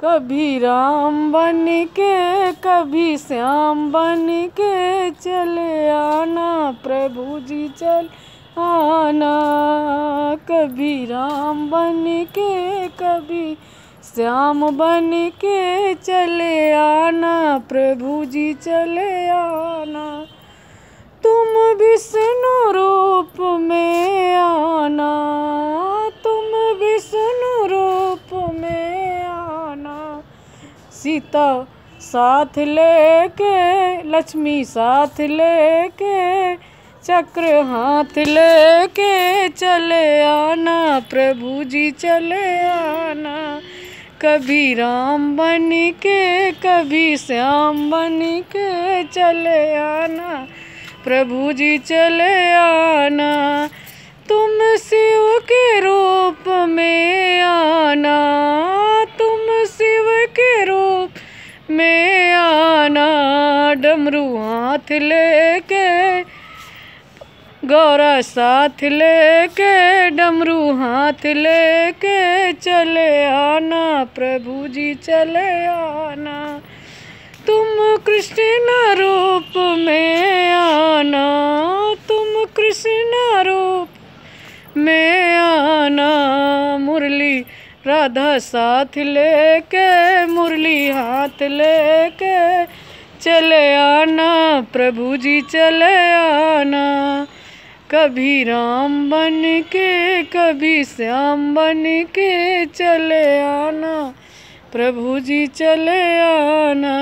कभी राम बन के कभी श्याम बन के चले आना प्रभु जी चल आना कभी राम बन के कभी श्याम बन के चले आना प्रभु जी चले आना सीता साथ लेके लक्ष्मी साथ लेके चक्र हाथ लेके चले आना प्रभु जी चले आना कभी राम बन के कभी श्याम बन के चले आना प्रभु जी चले आना डमरू हाथ लेके गौरा साथ लेके डमरू हाथ लेके चले आना प्रभु जी चले आना तुम कृष्ण रूप में आना तुम कृष्ण रूप में आना मुरली राधा साथ लेके मुरली हाथ लेके चले आना प्रभु जी चले आना कभी राम बन के कभी श्याम बन के चले आना प्रभु जी चले आना